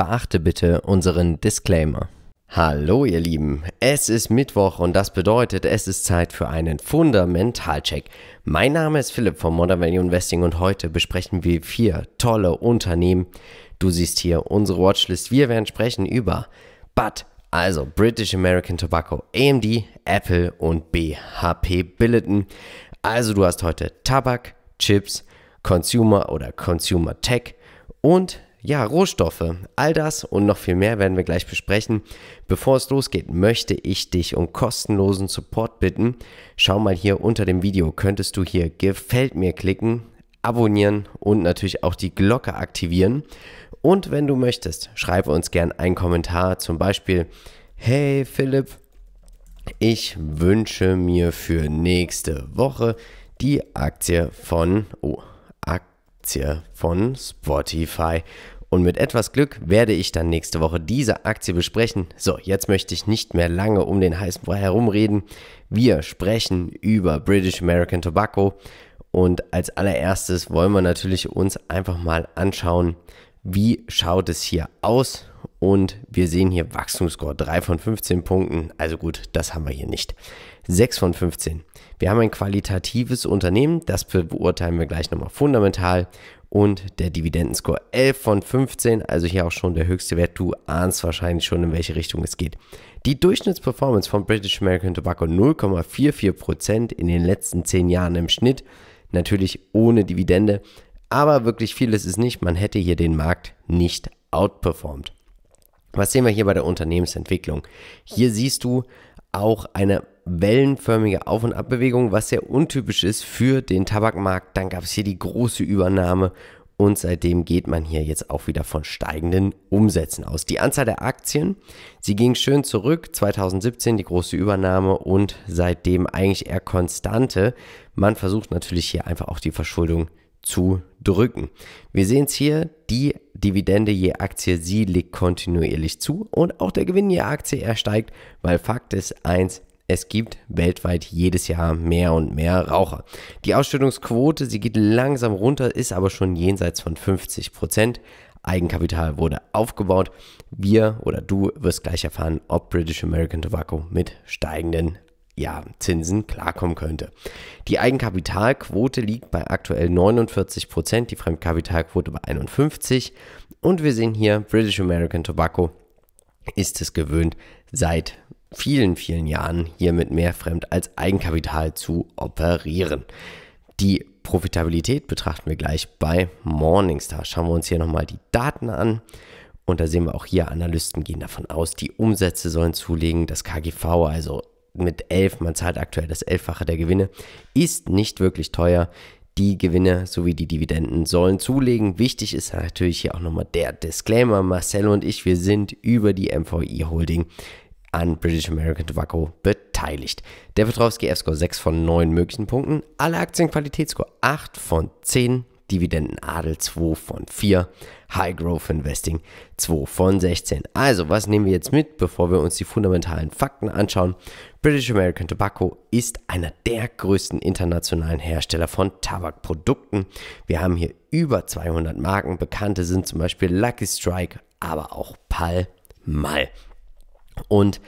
Beachte bitte unseren Disclaimer. Hallo ihr Lieben, es ist Mittwoch und das bedeutet, es ist Zeit für einen Fundamentalcheck. Mein Name ist Philipp von Modern Value Investing und heute besprechen wir vier tolle Unternehmen. Du siehst hier unsere Watchlist, wir werden sprechen über BAT, also British American Tobacco, AMD, Apple und BHP Billiton. Also du hast heute Tabak, Chips, Consumer oder Consumer Tech und ja, Rohstoffe, all das und noch viel mehr werden wir gleich besprechen. Bevor es losgeht, möchte ich dich um kostenlosen Support bitten. Schau mal hier unter dem Video, könntest du hier Gefällt mir klicken, abonnieren und natürlich auch die Glocke aktivieren. Und wenn du möchtest, schreibe uns gern einen Kommentar, zum Beispiel, hey Philipp, ich wünsche mir für nächste Woche die Aktie von... Oh, Aktie von Spotify. Und mit etwas Glück werde ich dann nächste Woche diese Aktie besprechen. So, jetzt möchte ich nicht mehr lange um den heißen Brei herumreden. Wir sprechen über British American Tobacco. Und als allererstes wollen wir natürlich uns einfach mal anschauen, wie schaut es hier aus. Und wir sehen hier Wachstumsscore 3 von 15 Punkten. Also gut, das haben wir hier nicht. 6 von 15. Wir haben ein qualitatives Unternehmen, das beurteilen wir gleich nochmal fundamental. Und der Dividendenscore 11 von 15, also hier auch schon der höchste Wert. Du ahnst wahrscheinlich schon, in welche Richtung es geht. Die Durchschnittsperformance von British American Tobacco 0,44% in den letzten 10 Jahren im Schnitt. Natürlich ohne Dividende, aber wirklich vieles ist nicht. Man hätte hier den Markt nicht outperformed. Was sehen wir hier bei der Unternehmensentwicklung? Hier siehst du auch eine wellenförmige Auf- und Abbewegung, was sehr untypisch ist für den Tabakmarkt. Dann gab es hier die große Übernahme und seitdem geht man hier jetzt auch wieder von steigenden Umsätzen aus. Die Anzahl der Aktien, sie ging schön zurück, 2017 die große Übernahme und seitdem eigentlich eher konstante. Man versucht natürlich hier einfach auch die Verschuldung zu drücken. Wir sehen es hier, die Dividende je Aktie, sie liegt kontinuierlich zu und auch der Gewinn je Aktie, er steigt, weil Fakt ist eins, es gibt weltweit jedes Jahr mehr und mehr Raucher. Die Ausschüttungsquote, sie geht langsam runter, ist aber schon jenseits von 50 Prozent. Eigenkapital wurde aufgebaut. Wir oder du wirst gleich erfahren, ob British American Tobacco mit steigenden ja, Zinsen klarkommen könnte. Die Eigenkapitalquote liegt bei aktuell 49%, Prozent, die Fremdkapitalquote bei 51%. Und wir sehen hier, British American Tobacco ist es gewöhnt, seit vielen, vielen Jahren hier mit mehr Fremd- als Eigenkapital zu operieren. Die Profitabilität betrachten wir gleich bei Morningstar. Schauen wir uns hier nochmal die Daten an. Und da sehen wir auch hier, Analysten gehen davon aus, die Umsätze sollen zulegen. Das KGV, also mit 11, man zahlt aktuell das Elffache der Gewinne, ist nicht wirklich teuer. Die Gewinne sowie die Dividenden sollen zulegen. Wichtig ist natürlich hier auch nochmal der Disclaimer. Marcel und ich, wir sind über die MVI Holding an British American Tobacco beteiligt. Der Petrowski F-Score 6 von 9 möglichen Punkten, alle Aktien Qualitätsscore 8 von 10, Dividendenadel 2 von 4, High Growth Investing 2 von 16. Also, was nehmen wir jetzt mit, bevor wir uns die fundamentalen Fakten anschauen? British American Tobacco ist einer der größten internationalen Hersteller von Tabakprodukten. Wir haben hier über 200 Marken. Bekannte sind zum Beispiel Lucky Strike, aber auch Pall Mall. Und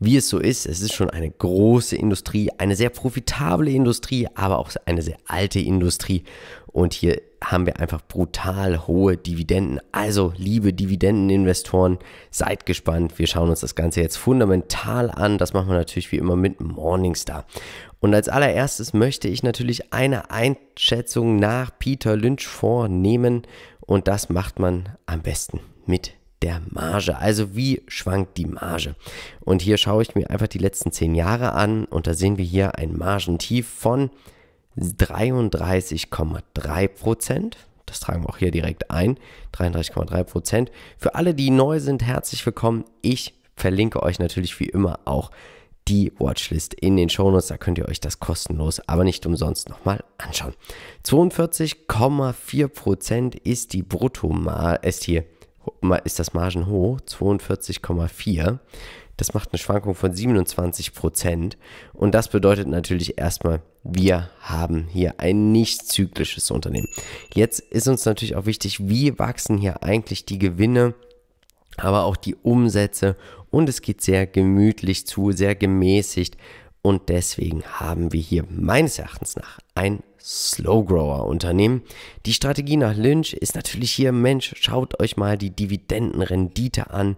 wie es so ist, es ist schon eine große Industrie, eine sehr profitable Industrie, aber auch eine sehr alte Industrie. Und hier haben wir einfach brutal hohe Dividenden. Also, liebe Dividendeninvestoren, seid gespannt. Wir schauen uns das Ganze jetzt fundamental an. Das machen wir natürlich wie immer mit Morningstar. Und als allererstes möchte ich natürlich eine Einschätzung nach Peter Lynch vornehmen. Und das macht man am besten mit der Marge. Also wie schwankt die Marge? Und hier schaue ich mir einfach die letzten zehn Jahre an und da sehen wir hier ein Margentief von 33,3 Prozent. Das tragen wir auch hier direkt ein. 33,3 Prozent. Für alle, die neu sind, herzlich willkommen. Ich verlinke euch natürlich wie immer auch die Watchlist in den Shownotes. Da könnt ihr euch das kostenlos, aber nicht umsonst nochmal anschauen. 42,4 Prozent ist die Bruttomar, ist hier ist das Margenhoch 42,4. Das macht eine Schwankung von 27 Prozent. Und das bedeutet natürlich erstmal, wir haben hier ein nicht zyklisches Unternehmen. Jetzt ist uns natürlich auch wichtig, wie wachsen hier eigentlich die Gewinne, aber auch die Umsätze. Und es geht sehr gemütlich zu, sehr gemäßigt. Und deswegen haben wir hier meines Erachtens nach ein Slow Grower Unternehmen. Die Strategie nach Lynch ist natürlich hier, Mensch, schaut euch mal die Dividendenrendite an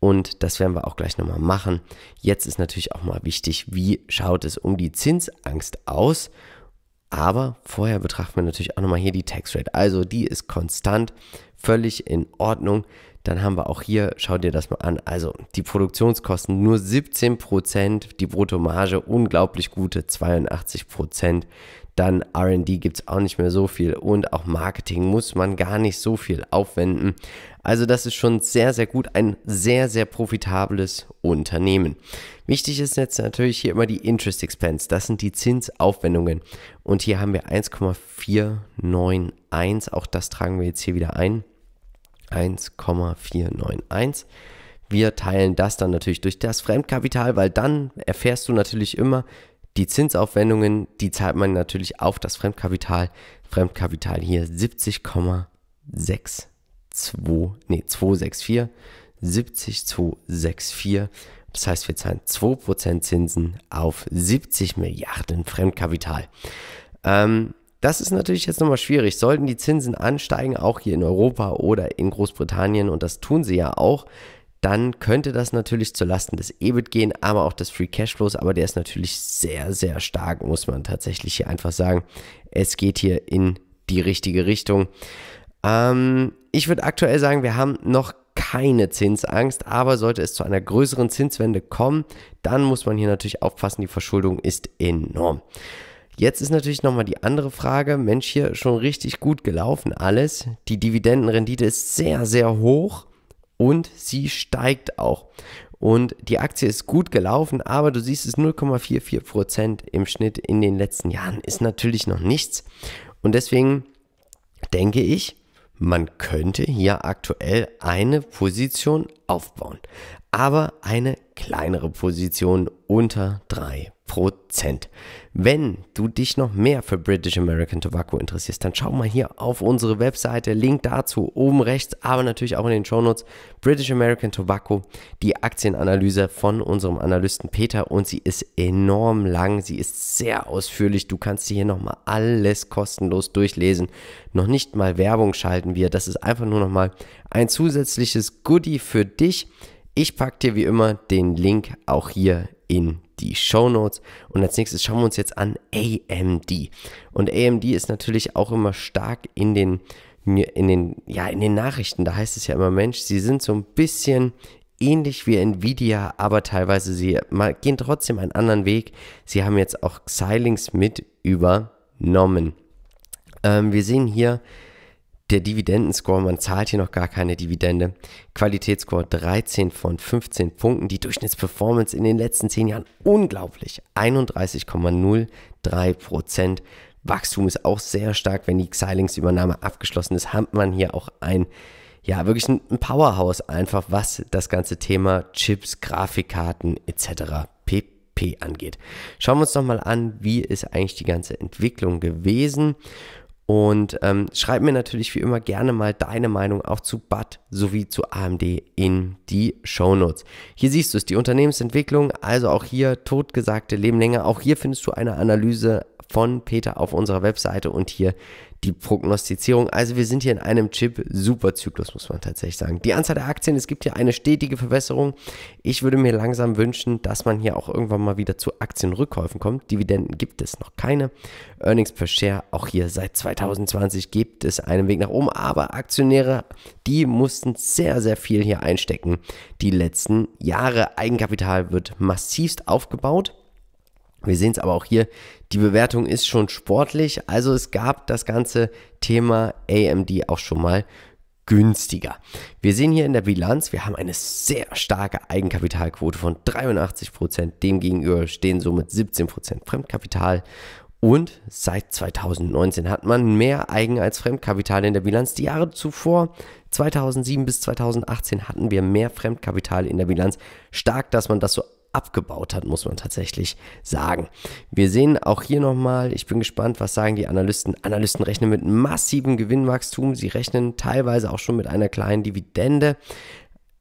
und das werden wir auch gleich nochmal machen. Jetzt ist natürlich auch mal wichtig, wie schaut es um die Zinsangst aus? Aber vorher betrachten wir natürlich auch nochmal hier die Tax Rate. Also die ist konstant, völlig in Ordnung. Dann haben wir auch hier, schau dir das mal an, also die Produktionskosten nur 17%, die Bruttomarge unglaublich gute 82%, dann RD gibt es auch nicht mehr so viel und auch Marketing muss man gar nicht so viel aufwenden. Also das ist schon sehr, sehr gut, ein sehr, sehr profitables Unternehmen. Wichtig ist jetzt natürlich hier immer die Interest Expense, das sind die Zinsaufwendungen und hier haben wir 1,491, auch das tragen wir jetzt hier wieder ein. 1,491. Wir teilen das dann natürlich durch das Fremdkapital, weil dann erfährst du natürlich immer, die Zinsaufwendungen, die zahlt man natürlich auf das Fremdkapital. Fremdkapital hier 70,62, nee, 264, 70264. Das heißt, wir zahlen 2% Zinsen auf 70 Milliarden Fremdkapital. Ähm, das ist natürlich jetzt nochmal schwierig. Sollten die Zinsen ansteigen, auch hier in Europa oder in Großbritannien, und das tun sie ja auch, dann könnte das natürlich zulasten des EBIT gehen, aber auch des Free Cashflows, aber der ist natürlich sehr, sehr stark, muss man tatsächlich hier einfach sagen. Es geht hier in die richtige Richtung. Ähm, ich würde aktuell sagen, wir haben noch keine Zinsangst, aber sollte es zu einer größeren Zinswende kommen, dann muss man hier natürlich aufpassen, die Verschuldung ist enorm. Jetzt ist natürlich nochmal die andere Frage, Mensch, hier schon richtig gut gelaufen alles. Die Dividendenrendite ist sehr, sehr hoch und sie steigt auch. Und die Aktie ist gut gelaufen, aber du siehst es 0,44% im Schnitt in den letzten Jahren. Ist natürlich noch nichts. Und deswegen denke ich, man könnte hier aktuell eine Position aufbauen, aber eine kleinere Position unter 3%. Prozent. Wenn du dich noch mehr für British American Tobacco interessierst, dann schau mal hier auf unsere Webseite, Link dazu oben rechts, aber natürlich auch in den Shownotes. British American Tobacco, die Aktienanalyse von unserem Analysten Peter und sie ist enorm lang, sie ist sehr ausführlich. Du kannst sie hier nochmal alles kostenlos durchlesen. Noch nicht mal Werbung schalten wir, das ist einfach nur nochmal ein zusätzliches Goodie für dich. Ich packe dir wie immer den Link auch hier in die die Show Und als nächstes schauen wir uns jetzt an AMD. Und AMD ist natürlich auch immer stark in den, in den, ja, in den Nachrichten. Da heißt es ja immer, Mensch, sie sind so ein bisschen ähnlich wie Nvidia, aber teilweise sie gehen trotzdem einen anderen Weg. Sie haben jetzt auch Xilinx mit übernommen. Ähm, wir sehen hier der Dividendenscore, man zahlt hier noch gar keine Dividende. Qualitätsscore 13 von 15 Punkten. Die Durchschnittsperformance in den letzten 10 Jahren unglaublich. 31,03 Prozent. Wachstum ist auch sehr stark. Wenn die Xilinx-Übernahme abgeschlossen ist, hat man hier auch ein, ja, wirklich ein Powerhouse einfach, was das ganze Thema Chips, Grafikkarten etc. pp. angeht. Schauen wir uns nochmal an, wie ist eigentlich die ganze Entwicklung gewesen und ähm, schreib mir natürlich wie immer gerne mal deine Meinung auch zu BAT sowie zu AMD in die Shownotes. Hier siehst du es, die Unternehmensentwicklung, also auch hier totgesagte Leben länger. Auch hier findest du eine Analyse von Peter auf unserer Webseite und hier die Prognostizierung. Also wir sind hier in einem Chip-Superzyklus, muss man tatsächlich sagen. Die Anzahl der Aktien, es gibt hier eine stetige Verbesserung. Ich würde mir langsam wünschen, dass man hier auch irgendwann mal wieder zu Aktienrückkäufen kommt. Dividenden gibt es noch keine. Earnings per Share, auch hier seit 2020 gibt es einen Weg nach oben. Aber Aktionäre, die mussten sehr, sehr viel hier einstecken. Die letzten Jahre Eigenkapital wird massivst aufgebaut. Wir sehen es aber auch hier, die Bewertung ist schon sportlich, also es gab das ganze Thema AMD auch schon mal günstiger. Wir sehen hier in der Bilanz, wir haben eine sehr starke Eigenkapitalquote von 83%, demgegenüber stehen somit 17% Fremdkapital und seit 2019 hat man mehr Eigen- als Fremdkapital in der Bilanz. Die Jahre zuvor, 2007 bis 2018, hatten wir mehr Fremdkapital in der Bilanz. Stark, dass man das so abgebaut hat, muss man tatsächlich sagen. Wir sehen auch hier nochmal, ich bin gespannt, was sagen die Analysten. Analysten rechnen mit massivem Gewinnwachstum, sie rechnen teilweise auch schon mit einer kleinen Dividende.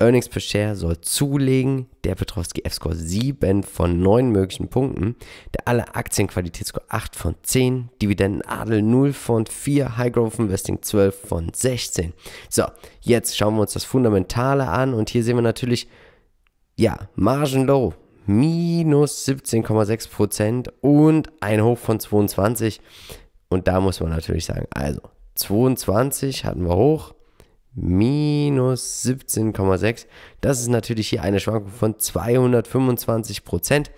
Earnings per Share soll zulegen, der Petrovski F-Score 7 von 9 möglichen Punkten, der alle Aktienqualitätsscore 8 von 10, Dividendenadel 0 von 4, High Growth Investing 12 von 16. So, jetzt schauen wir uns das Fundamentale an und hier sehen wir natürlich ja, Margin Low minus 17,6% Prozent und ein Hoch von 22. Und da muss man natürlich sagen, also 22 hatten wir hoch, minus 17,6. Das ist natürlich hier eine Schwankung von 225 Prozent.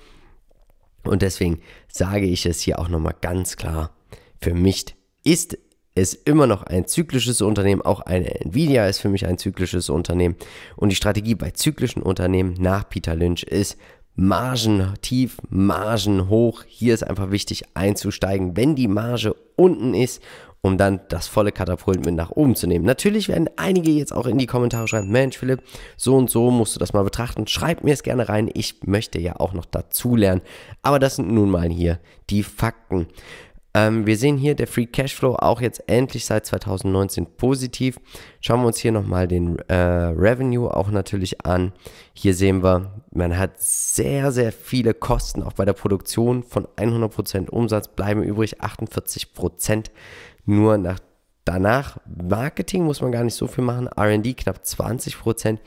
Und deswegen sage ich es hier auch nochmal ganz klar. Für mich ist ist immer noch ein zyklisches Unternehmen, auch eine Nvidia ist für mich ein zyklisches Unternehmen. Und die Strategie bei zyklischen Unternehmen nach Peter Lynch ist, Margen tief, Margen hoch. Hier ist einfach wichtig einzusteigen, wenn die Marge unten ist, um dann das volle Katapult mit nach oben zu nehmen. Natürlich werden einige jetzt auch in die Kommentare schreiben, Mensch Philipp, so und so musst du das mal betrachten. Schreib mir es gerne rein, ich möchte ja auch noch dazulernen. Aber das sind nun mal hier die Fakten. Ähm, wir sehen hier der Free Cashflow auch jetzt endlich seit 2019 positiv. Schauen wir uns hier nochmal den äh, Revenue auch natürlich an. Hier sehen wir, man hat sehr, sehr viele Kosten, auch bei der Produktion von 100% Umsatz bleiben übrig 48% nur nach Danach Marketing muss man gar nicht so viel machen, RD knapp 20%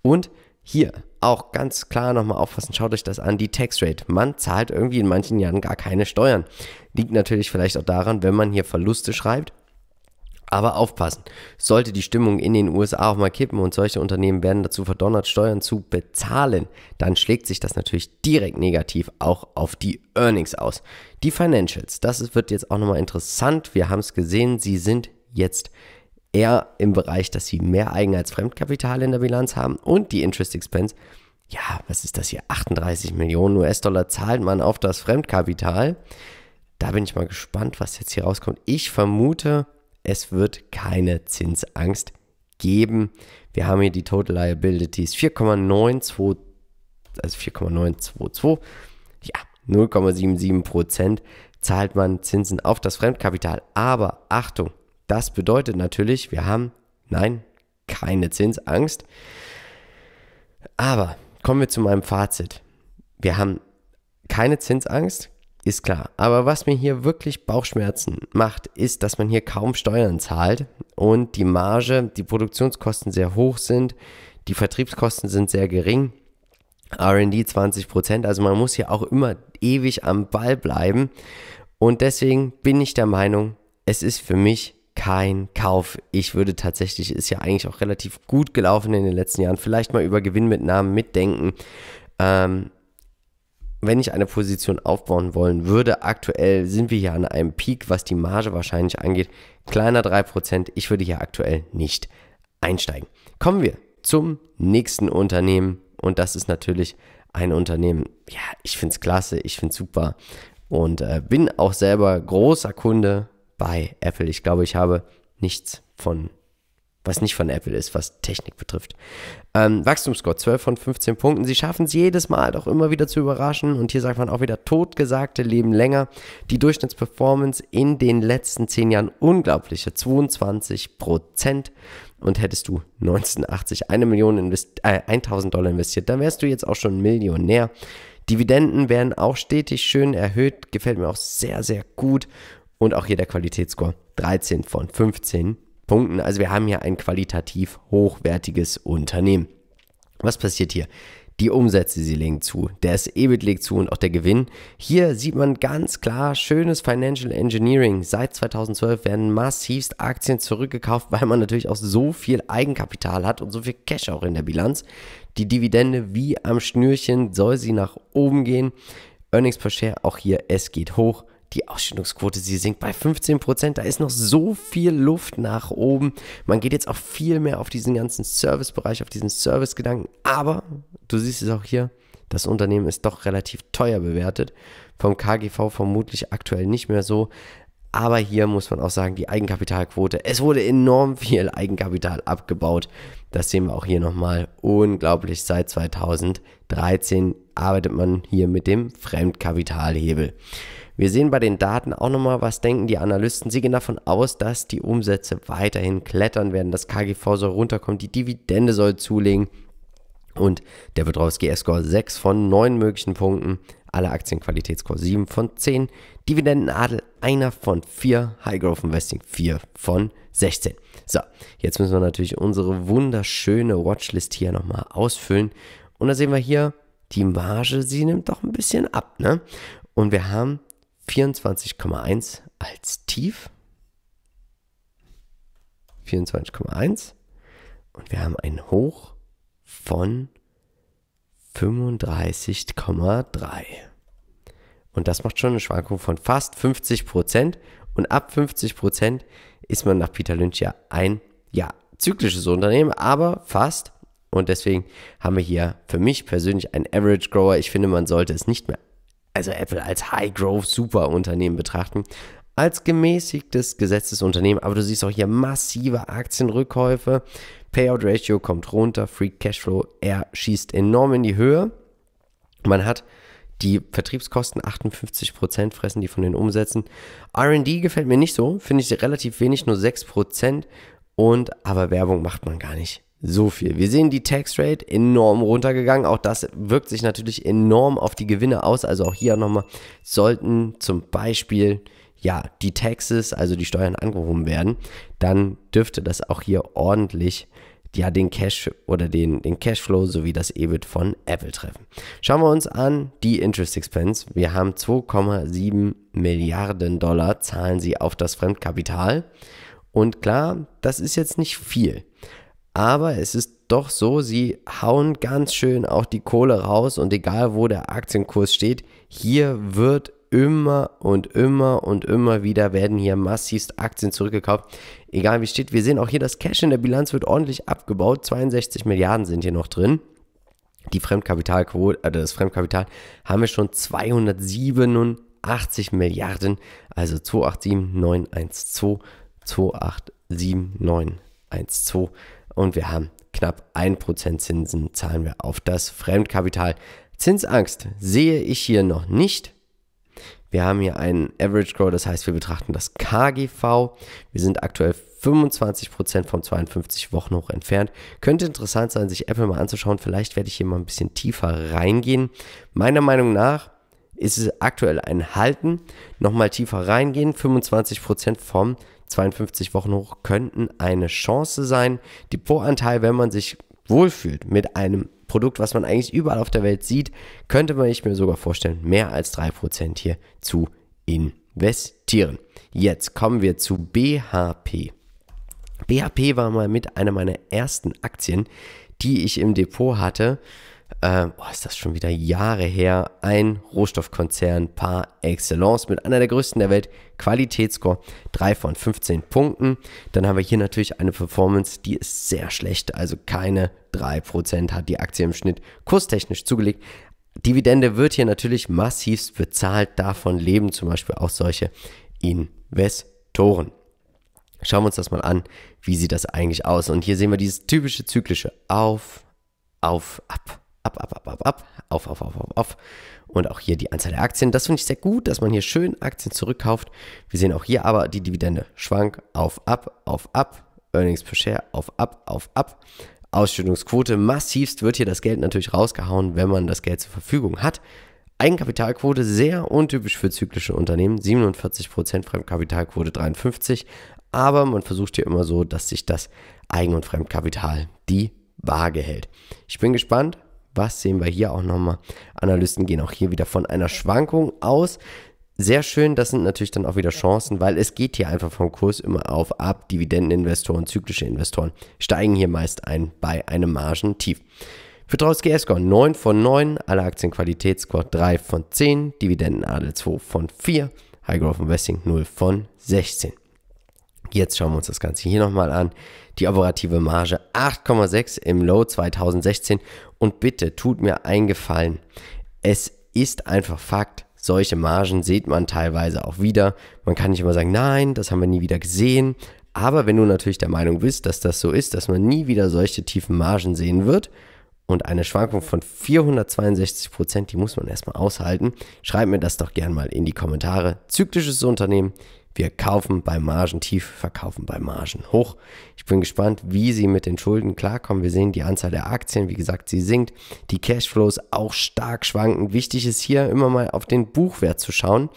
und hier auch ganz klar nochmal aufpassen, schaut euch das an, die Tax Rate. Man zahlt irgendwie in manchen Jahren gar keine Steuern. Liegt natürlich vielleicht auch daran, wenn man hier Verluste schreibt. Aber aufpassen, sollte die Stimmung in den USA auch mal kippen und solche Unternehmen werden dazu verdonnert, Steuern zu bezahlen, dann schlägt sich das natürlich direkt negativ auch auf die Earnings aus. Die Financials, das wird jetzt auch nochmal interessant. Wir haben es gesehen, sie sind jetzt eher im Bereich, dass sie mehr Eigen- als Fremdkapital in der Bilanz haben und die Interest Expense. Ja, was ist das hier? 38 Millionen US-Dollar zahlt man auf das Fremdkapital. Da bin ich mal gespannt, was jetzt hier rauskommt. Ich vermute, es wird keine Zinsangst geben. Wir haben hier die Total Liabilities 4,92, also 4,922. Ja, 0,77 Prozent zahlt man Zinsen auf das Fremdkapital. Aber Achtung, das bedeutet natürlich, wir haben, nein, keine Zinsangst. Aber kommen wir zu meinem Fazit. Wir haben keine Zinsangst, ist klar. Aber was mir hier wirklich Bauchschmerzen macht, ist, dass man hier kaum Steuern zahlt und die Marge, die Produktionskosten sehr hoch sind, die Vertriebskosten sind sehr gering. RD 20 Prozent. Also man muss hier auch immer ewig am Ball bleiben. Und deswegen bin ich der Meinung, es ist für mich kein Kauf. Ich würde tatsächlich, ist ja eigentlich auch relativ gut gelaufen in den letzten Jahren, vielleicht mal über Gewinnmitnahmen mitdenken. Ähm, wenn ich eine Position aufbauen wollen würde, aktuell sind wir hier an einem Peak, was die Marge wahrscheinlich angeht, kleiner 3%. Ich würde hier aktuell nicht einsteigen. Kommen wir zum nächsten Unternehmen und das ist natürlich ein Unternehmen, ja, ich finde es klasse, ich finde es super und äh, bin auch selber großer Kunde bei Apple. Ich glaube, ich habe nichts von, was nicht von Apple ist, was Technik betrifft. Ähm, Wachstumsscore 12 von 15 Punkten. Sie schaffen es jedes Mal doch immer wieder zu überraschen. Und hier sagt man auch wieder, totgesagte leben länger. Die Durchschnittsperformance in den letzten 10 Jahren unglaubliche 22 Prozent. Und hättest du 1980 eine Million äh, 1000 Dollar investiert, dann wärst du jetzt auch schon Millionär. Dividenden werden auch stetig schön erhöht, gefällt mir auch sehr, sehr gut. Und auch hier der Qualitätsscore 13 von 15 Punkten. Also wir haben hier ein qualitativ hochwertiges Unternehmen. Was passiert hier? Die Umsätze, sie legen zu, der EBIT legt zu und auch der Gewinn. Hier sieht man ganz klar schönes Financial Engineering. Seit 2012 werden massivst Aktien zurückgekauft, weil man natürlich auch so viel Eigenkapital hat und so viel Cash auch in der Bilanz. Die Dividende wie am Schnürchen soll sie nach oben gehen. Earnings per Share auch hier, es geht hoch. Die Ausschüttungsquote, sie sinkt bei 15 Prozent. Da ist noch so viel Luft nach oben. Man geht jetzt auch viel mehr auf diesen ganzen Servicebereich, auf diesen Servicegedanken. Aber du siehst es auch hier. Das Unternehmen ist doch relativ teuer bewertet. Vom KGV vermutlich aktuell nicht mehr so. Aber hier muss man auch sagen, die Eigenkapitalquote. Es wurde enorm viel Eigenkapital abgebaut. Das sehen wir auch hier nochmal. Unglaublich. Seit 2013 arbeitet man hier mit dem Fremdkapitalhebel. Wir sehen bei den Daten auch nochmal, was denken die Analysten. Sie gehen davon aus, dass die Umsätze weiterhin klettern werden, das KGV soll runterkommen, die Dividende soll zulegen und der wird raus gs score 6 von 9 möglichen Punkten, alle Aktienqualitätsscore 7 von 10, Dividendenadel einer von 4, High Growth Investing 4 von 16. So, jetzt müssen wir natürlich unsere wunderschöne Watchlist hier nochmal ausfüllen und da sehen wir hier, die Marge, sie nimmt doch ein bisschen ab, ne? Und wir haben 24,1 als Tief. 24,1. Und wir haben ein Hoch von 35,3. Und das macht schon eine Schwankung von fast 50 Prozent. Und ab 50 Prozent ist man nach Peter Lynch ja ein, ja, zyklisches Unternehmen, aber fast. Und deswegen haben wir hier für mich persönlich einen Average Grower. Ich finde, man sollte es nicht mehr also Apple als High-Growth-Super-Unternehmen betrachten, als gemäßigtes gesetztes Unternehmen. Aber du siehst auch hier massive Aktienrückkäufe. Payout Ratio kommt runter, Free Cashflow, er schießt enorm in die Höhe. Man hat die Vertriebskosten 58% fressen die von den Umsätzen. RD gefällt mir nicht so, finde ich relativ wenig, nur 6%. Und aber Werbung macht man gar nicht so viel. Wir sehen die Tax Rate enorm runtergegangen. Auch das wirkt sich natürlich enorm auf die Gewinne aus. Also auch hier nochmal sollten zum Beispiel ja die Taxes, also die Steuern angehoben werden, dann dürfte das auch hier ordentlich ja den Cash oder den, den Cashflow sowie das EBIT von Apple treffen. Schauen wir uns an die Interest Expense. Wir haben 2,7 Milliarden Dollar zahlen sie auf das Fremdkapital. Und klar, das ist jetzt nicht viel. Aber es ist doch so, sie hauen ganz schön auch die Kohle raus und egal wo der Aktienkurs steht, hier wird immer und immer und immer wieder werden hier massivst Aktien zurückgekauft. Egal wie steht, wir sehen auch hier, das Cash in der Bilanz wird ordentlich abgebaut. 62 Milliarden sind hier noch drin. Die Fremdkapitalquote, also das Fremdkapital haben wir schon 287 Milliarden, also 287912, 287912 und wir haben knapp 1% Zinsen zahlen wir auf das Fremdkapital. Zinsangst sehe ich hier noch nicht. Wir haben hier einen Average Grow, das heißt, wir betrachten das KGV. Wir sind aktuell 25% vom 52 Wochen hoch entfernt. Könnte interessant sein, sich Apple mal anzuschauen. Vielleicht werde ich hier mal ein bisschen tiefer reingehen. Meiner Meinung nach ist es aktuell ein Halten. Nochmal tiefer reingehen. 25% vom 52 Wochen hoch könnten eine Chance sein. Depotanteil, wenn man sich wohlfühlt mit einem Produkt, was man eigentlich überall auf der Welt sieht, könnte man sich mir sogar vorstellen, mehr als 3% hier zu investieren. Jetzt kommen wir zu BHP. BHP war mal mit einer meiner ersten Aktien, die ich im Depot hatte ähm, oh, ist das schon wieder Jahre her, ein Rohstoffkonzern par excellence mit einer der größten der Welt, Qualitätsscore 3 von 15 Punkten. Dann haben wir hier natürlich eine Performance, die ist sehr schlecht, also keine 3% hat die Aktie im Schnitt kurstechnisch zugelegt. Dividende wird hier natürlich massivst bezahlt, davon leben zum Beispiel auch solche Investoren. Schauen wir uns das mal an, wie sieht das eigentlich aus. Und hier sehen wir dieses typische zyklische Auf, Auf, Ab ab, ab, ab, ab, ab, auf, auf, auf, auf, auf. Und auch hier die Anzahl der Aktien. Das finde ich sehr gut, dass man hier schön Aktien zurückkauft. Wir sehen auch hier aber die Dividende schwank auf, ab, auf, ab. Earnings per Share auf, ab, auf, ab. Ausschüttungsquote massivst wird hier das Geld natürlich rausgehauen, wenn man das Geld zur Verfügung hat. Eigenkapitalquote sehr untypisch für zyklische Unternehmen, 47%, Fremdkapitalquote 53%, aber man versucht hier immer so, dass sich das Eigen- und Fremdkapital die Waage hält. Ich bin gespannt, was sehen wir hier auch nochmal? Analysten gehen auch hier wieder von einer Schwankung aus. Sehr schön, das sind natürlich dann auch wieder Chancen, weil es geht hier einfach vom Kurs immer auf ab. Dividendeninvestoren, zyklische Investoren steigen hier meist ein bei einem Margentief. Petrowski Escon 9 von 9, alle Aktien Qualitätsscore 3 von 10, Dividendenadel 2 von 4, High Growth Investing 0 von 16. Jetzt schauen wir uns das Ganze hier nochmal an. Die operative Marge 8,6 im Low 2016. Und bitte tut mir einen Gefallen. Es ist einfach Fakt. Solche Margen sieht man teilweise auch wieder. Man kann nicht immer sagen, nein, das haben wir nie wieder gesehen. Aber wenn du natürlich der Meinung bist, dass das so ist, dass man nie wieder solche tiefen Margen sehen wird und eine Schwankung von 462 Prozent, die muss man erstmal aushalten, schreib mir das doch gern mal in die Kommentare. Zyklisches Unternehmen, wir kaufen bei Margen tief, verkaufen bei Margen hoch. Ich bin gespannt, wie sie mit den Schulden klarkommen. Wir sehen die Anzahl der Aktien, wie gesagt, sie sinkt. Die Cashflows auch stark schwanken. Wichtig ist hier immer mal auf den Buchwert zu schauen,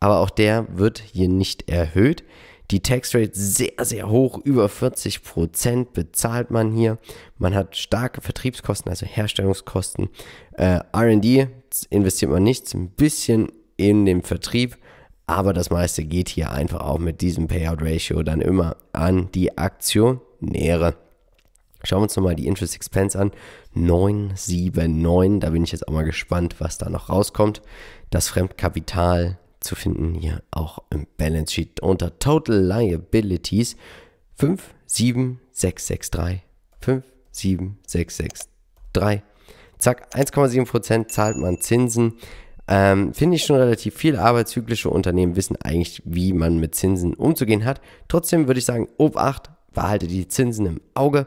aber auch der wird hier nicht erhöht. Die Taxrate sehr, sehr hoch, über 40 Prozent bezahlt man hier. Man hat starke Vertriebskosten, also Herstellungskosten. Äh, RD investiert man nichts, ein bisschen in den Vertrieb aber das meiste geht hier einfach auch mit diesem Payout Ratio dann immer an die Aktionäre. Schauen wir uns nochmal die Interest Expense an. 979, da bin ich jetzt auch mal gespannt, was da noch rauskommt. Das Fremdkapital zu finden hier auch im Balance Sheet unter Total Liabilities 57663. 57663. Zack, 1,7% zahlt man Zinsen. Ähm, finde ich schon relativ viel, Arbeitszyklische Unternehmen wissen eigentlich, wie man mit Zinsen umzugehen hat. Trotzdem würde ich sagen, Obacht, behalte die Zinsen im Auge.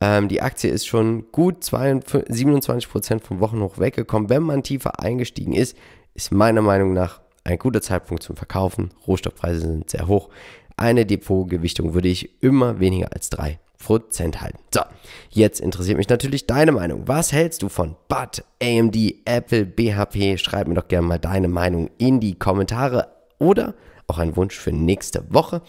Ähm, die Aktie ist schon gut 27% vom Wochenhoch weggekommen. Wenn man tiefer eingestiegen ist, ist meiner Meinung nach ein guter Zeitpunkt zum Verkaufen. Rohstoffpreise sind sehr hoch. Eine Depotgewichtung würde ich immer weniger als 3% halten. So, jetzt interessiert mich natürlich deine Meinung. Was hältst du von BAT, AMD, Apple, BHP? Schreib mir doch gerne mal deine Meinung in die Kommentare oder auch ein Wunsch für nächste Woche.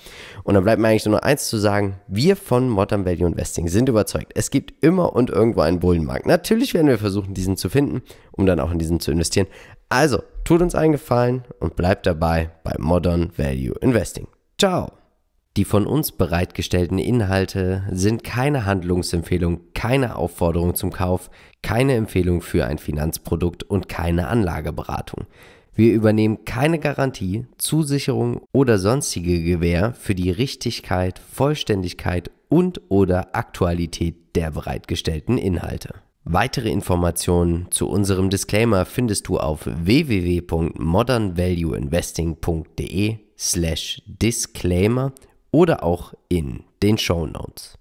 Und dann bleibt mir eigentlich nur eins zu sagen. Wir von Modern Value Investing sind überzeugt, es gibt immer und irgendwo einen Bullenmarkt. Natürlich werden wir versuchen, diesen zu finden, um dann auch in diesen zu investieren. Also, tut uns einen Gefallen und bleibt dabei bei Modern Value Investing. Ciao! Die von uns bereitgestellten Inhalte sind keine Handlungsempfehlung, keine Aufforderung zum Kauf, keine Empfehlung für ein Finanzprodukt und keine Anlageberatung. Wir übernehmen keine Garantie, Zusicherung oder sonstige Gewähr für die Richtigkeit, Vollständigkeit und/oder Aktualität der bereitgestellten Inhalte. Weitere Informationen zu unserem Disclaimer findest du auf www.modernvalueinvesting.de slash disclaimer oder auch in den Show Notes.